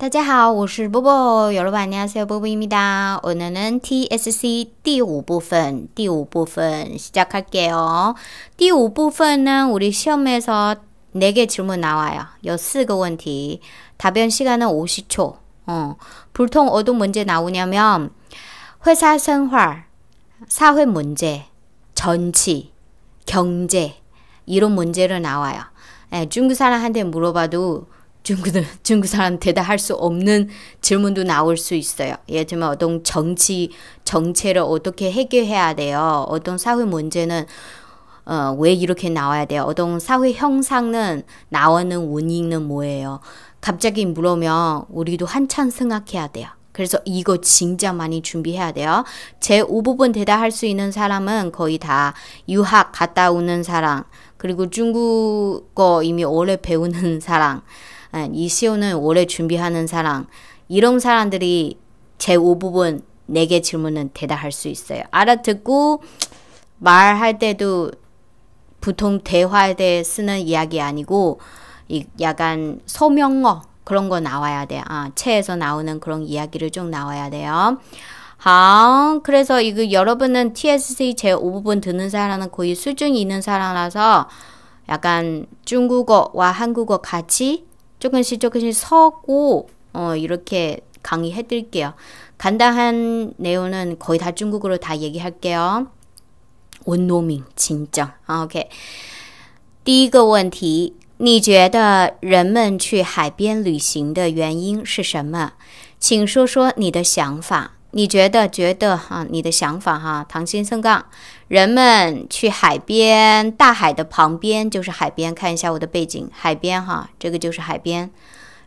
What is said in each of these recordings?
大家好，我是波波。여러분안녕하세요波波입니다. 오늘 TSC 第五部分第五部分 시작할게요. 第五部分은 우리 시험에서 4개 질문 나와요. 有四个问题. 답변 시간은 50초. 어, 보통 어떤 문제 나오냐면 회사 생활, 사회 문제, 정치, 경제 이런 문제를 나와요. 예, 중국 사람한테 물어봐도 중국은 중국 사람대답할수 없는 질문도 나올 수 있어요. 예를 들면 어떤 정치 정체를 어떻게 해결해야 돼요. 어떤 사회 문제는 어, 왜 이렇게 나와야 돼요? 어떤 사회 형상은 나오는 원인은 뭐예요? 갑자기 물으면 우리도 한참 생각해야 돼요. 그래서 이거 진짜 많이 준비해야 돼요. 제 5부분 대답할 수 있는 사람은 거의 다 유학 갔다 오는 사람, 그리고 중국어 이미 오래 배우는 사람, 아, 이시오는 오래 준비하는 사람 이런 사람들이 제 5부분 4개 질문은 대답할 수 있어요. 알아듣고 말할 때도 보통 대화에 대 쓰는 이야기 아니고 이 약간 소명어 그런 거 나와야 돼요. 아, 책에서 나오는 그런 이야기를 좀 나와야 돼요. 아, 그래서 이거 여러분은 TSC 제 5부분 듣는 사람은 거의 수준이 있는 사람이라서 약간 중국어와 한국어 같이 조금씩 조금씩 서고 어, 이렇게 강의해 드릴게요. 간단한 내용은 거의 다 중국어로 다 얘기할게요. 원노밍 진정. 아, 오케이. 第一题你觉得人们去海边旅行的原因是什么请说说你的想法你觉得？觉得哈？你的想法哈？唐先生杠。人们去海边，大海的旁边就是海边，看一下我的背景，海边哈，这个就是海边。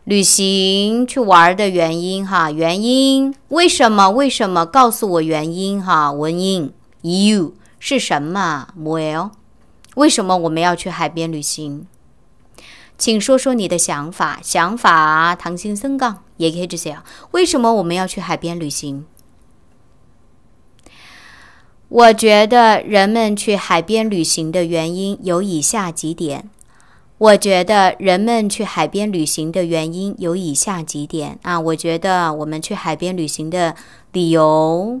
旅行去玩的原因哈？原因？为什么？为什么？告诉我原因哈，文英。You 是什么？Well？为什么我们要去海边旅行？请说说你的想法，想法。唐先生杠也可以这些。为什么我们要去海边旅行？我觉得人们去海边旅行的原因有以下几点。我觉得人们去海边旅行的原因有以下几点啊。我觉得我们去海边旅行的理由。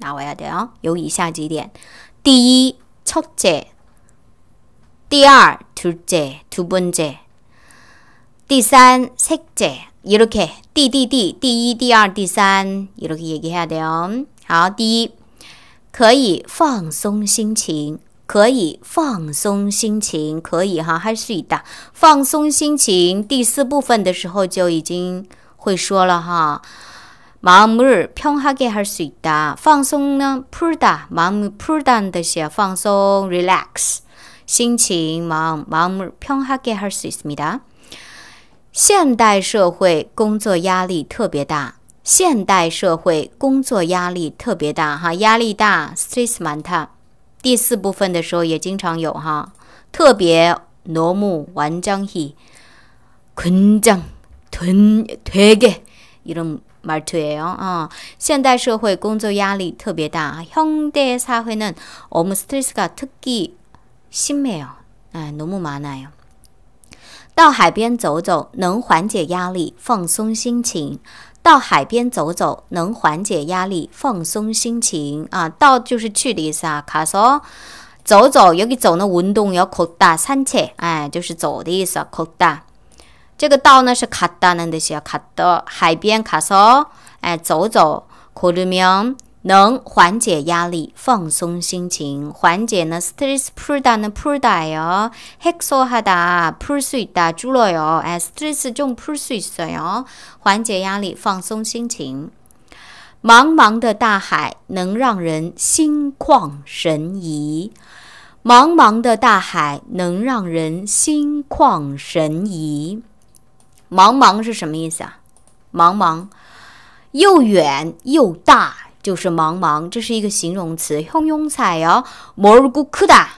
那我要的哟，有以下几点：第一，첫 째； 第二，둘 째， 두번 째； 第三，셋 째。 이렇 게， 第第第，第一、第二、第三，이렇게얘기해야돼 요。 好，第一，可以放松心情，可以放松心情，可以哈，还是一打放松心情。第四部分的时候就已经会说了哈。 마음을 평하게 할 수 있다. 방송은 풀다, 마음을 풀다는 뜻이야. 방송, relax, 신칭, 마음, 마음을 평하게 할수 있습니다. 现代社会工作压力特别大现代社会工作压力特别大哈压力大 stress 蛮大第四部分的时候也经常有哈特别 너무 완전히 굉장 되게 이런 말투예요工作压力特别大현대사회는스트레스가특히심해요哎，너무많아요到海边走走能缓解压力，放松心情。到海边走走能缓解压力，放松心情。啊，到就是去的意思啊。卡索，走走，走哎，就是走的意思这个道呢是卡达能的些卡到海边卡走哎，走走。科鲁明能缓解压力，放松心情，缓解呢 stress。 풀다는풀다 요， 해소하 다， 풀수있다줄어 요。 哎，stress 좀풀수있어 요。 缓解压力，放松心情。茫茫的大海能让人心旷神怡。茫茫的大海能让人心旷神怡。茫茫是什么意思啊？茫茫，又远又大，就是茫茫，这是一个形容词。用用彩哦 m o r u g u a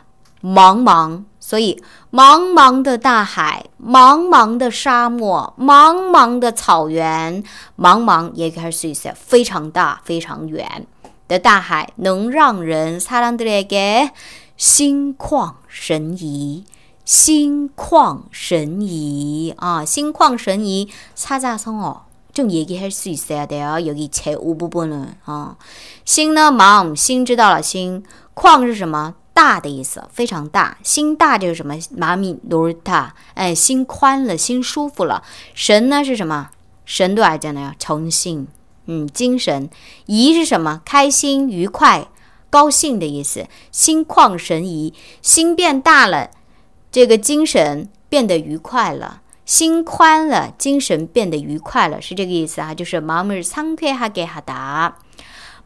茫茫。所以，茫茫的大海，茫茫的沙漠，茫茫的草原，茫茫也可以是意思，非常大，非常远的大海，能让人 s a l a n 心旷神怡。心旷神怡啊！心旷神怡。擦擦松哦，这种얘기할수있어야돼요여기제오부분啊，心呢忙心知道了。心旷是什么？大的意思，非常大。心大就是什么？마미루르哎，心宽了，心舒服了。神呢是什么？神对来讲呢呀，崇信，嗯，精神。怡是什么？开心、愉快、高兴的意思。心旷神怡，心变大了。这个精神变得愉快了，心宽了，精神变得愉快了，是这个意思啊？就是 m a m u 哈给哈达，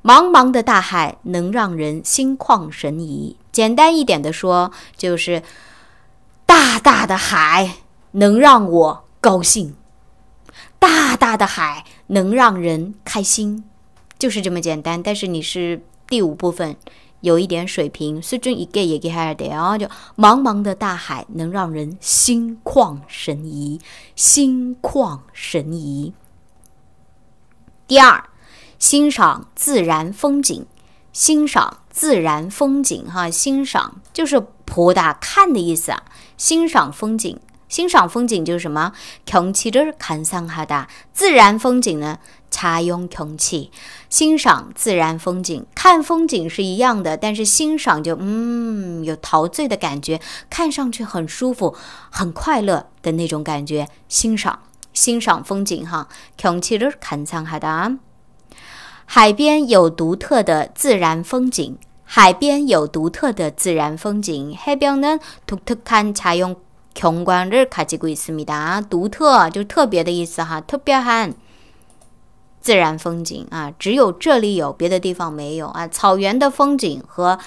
茫茫的大海能让人心旷神怡。简单一点的说，就是大大的海能让我高兴，大大的海能让人开心，就是这么简单。但是你是第五部分。有一点水平，水准一个也给还是得啊！就茫茫的大海能让人心旷神怡，心旷神怡。第二，欣赏自然风景，欣赏自然风景哈，欣赏就是扩大看的意思啊。欣赏风景，欣赏风景就是什么？看起这看上哈的自然风景呢？擦拥空气，欣赏自然风景。看风景是一样的，但是欣赏就嗯，有陶醉的感觉，看上去很舒服，很快乐的那种感觉。欣赏，欣赏风景哈。空气日看沧海的啊，海边有独特的自然风景。海边有独特的自然风景。海边呢，独特看擦拥景观日，卡吉古意思米哒。独特就特别的意思哈，特别看。自然风景啊，只有这里有，别的地方没有啊。草原的风景和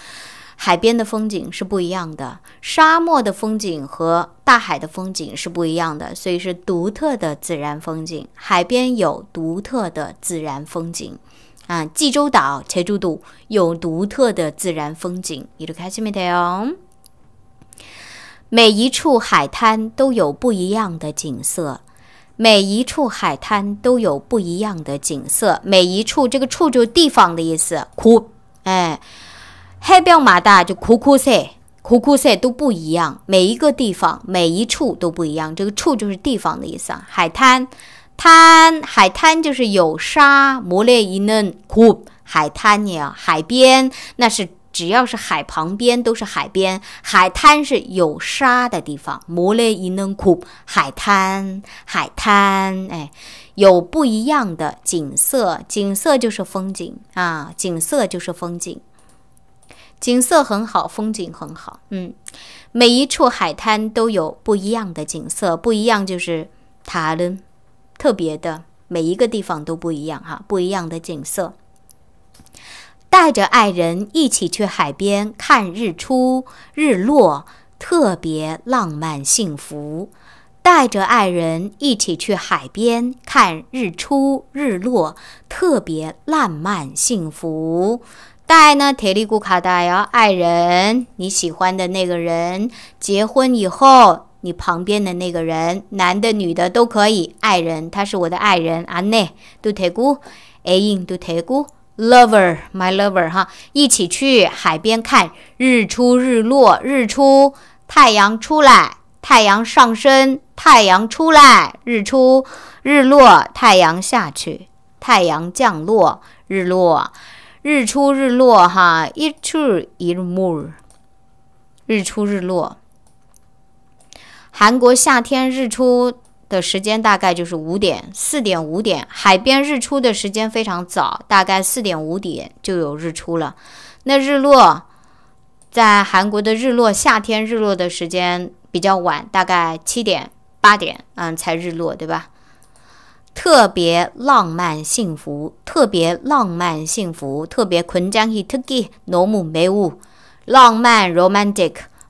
海边的风景是不一样的，沙漠的风景和大海的风景是不一样的，所以是独特的自然风景。海边有独特的自然风景啊，济州岛、千柱岛有独特的自然风景，一路开心没得哟。每一处海滩都有不一样的景色。每一处海滩都有不一样的景色，每一处这个“处”就地方的意思。酷，哎，海标马大就酷酷色，酷酷色都不一样。每一个地方，每一处都不一样。这个“处”就是地方的意思啊。海滩，滩，海滩就是有沙，磨练一嫩酷。海滩呀，海边那是。只要是海旁边，都是海边。海滩是有沙的地方。摩勒伊嫩库海滩，海滩，哎，有不一样的景色。景色就是风景啊，景色就是风景。景色很好，风景很好。嗯，每一处海滩都有不一样的景色，不一样就是塔伦，特别的，每一个地方都不一样哈，不一样的景色。带着爱人一起去海边看日出日落，特别浪漫幸福。带着爱人一起去海边看日出日落，特别浪漫幸福。带呢铁力古卡带呀，爱人，你喜欢的那个人，结婚以后你旁边的那个人，男的女的都可以。爱人，他是我的爱人阿内，杜铁古，阿印杜铁古。Lover, my lover，哈，一起去海边看日出日落。日出，太阳出来，太阳上升，太阳出来。日出，日落，太阳下去，太阳降落。日落，日出，日落，哈，一出一落。日出日落太阳下去太阳降落日落日出日落哈 m 出 r 落日出日落韩国夏天日出。的时间大概就是五点、四点、五点。海边日出的时间非常早，大概四点五点就有日出了。那日落，在韩国的日落，夏天日落的时间比较晚，大概七点、八点，嗯，才日落，对吧？特别浪漫幸福，特别浪漫幸福，特别。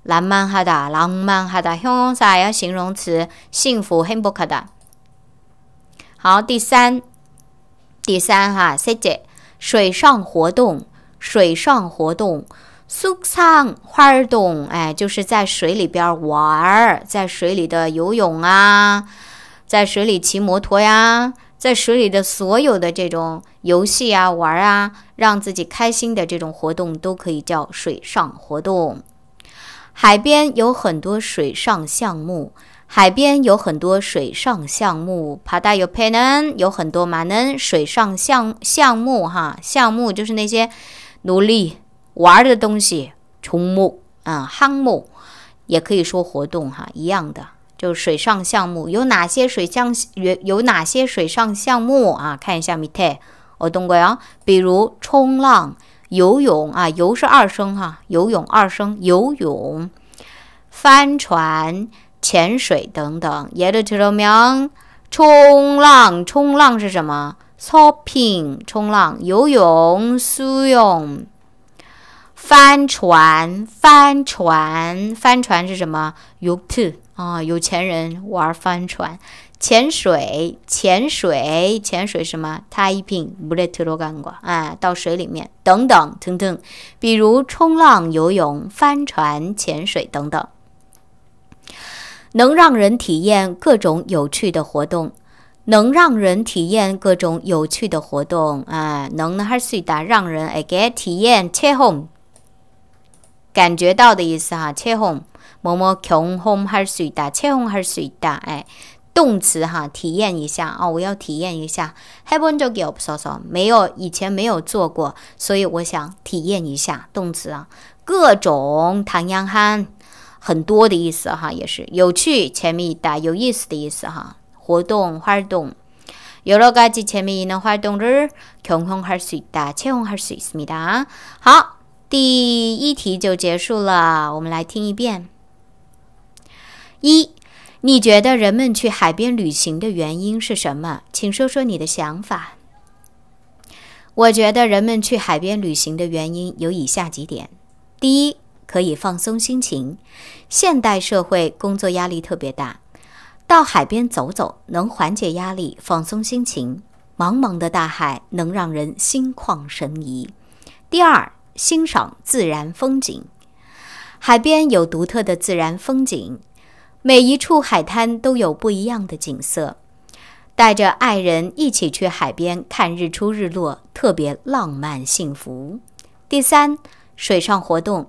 浪漫哈达，浪漫哈达，形容词要形容词，幸福很不可的。好，第三，第三哈，C y 水上活动，水上活动，水花儿洞，哎，就是在水里边玩，在水里的游泳啊，在水里骑摩托呀，在水里的所有的这种游戏啊，玩啊，让自己开心的这种活动都可以叫水上活动。海边有很多水上项目，海边有很多水上项目。Padayopinan 有很多马南水上项项目哈，项目就是那些努力玩的东西，冲木啊，航木，也可以说活动哈，一样的，就是水上项目有哪些水上有有哪些水上项目啊？看一下米特，我东过啊，比如冲浪。游泳啊，游是二声哈，游泳二声。游泳、帆船、潜水等等。接着听个名，冲浪。冲浪是什么？Shopping。冲浪、游泳、s 游泳、帆船、帆船、帆船是什么？Upt。啊，有钱人玩帆船。潜水，潜水，潜水，什么？泰语拼不勒特罗干过啊？到水里面，等等，等等，比如冲浪、游泳、帆船、潜水等等，能让人体验各种有趣的活动，能让人体验各种有趣的活动啊！能那哈水哒，让人哎给体验切 h 彩虹，感觉到的意思哈，切 home 彩虹，么么，彩虹还是水哒，彩虹还是水哒，哎。动词哈，体验一下啊！我要体验一下。h a v 해본적이없어서没有，以前没有做过，所以我想体验一下动词啊。各种唐央汉，很多的意思哈，也是有趣，前面带有意思的意思哈。活动，活动。여러가지재미있는활동을경영할수있 다， 采用할수있습니 다。 好，第一题就结束了，我们来听一遍。一。你觉得人们去海边旅行的原因是什么？请说说你的想法。我觉得人们去海边旅行的原因有以下几点：第一，可以放松心情。现代社会工作压力特别大，到海边走走能缓解压力，放松心情。茫茫的大海能让人心旷神怡。第二，欣赏自然风景。海边有独特的自然风景。每一处海滩都有不一样的景色，带着爱人一起去海边看日出日落，特别浪漫幸福。第三，水上活动，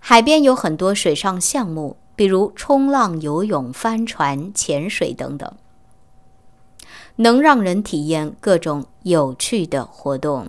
海边有很多水上项目，比如冲浪、游泳、帆船、潜水等等，能让人体验各种有趣的活动。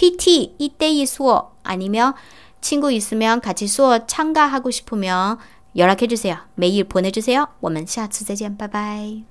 PT 이때이 수어 아니면 친구 있으면 같이 수업 참가하고 싶으면 연락해주세요. 메일 보내주세요. 我们下次再见，拜拜。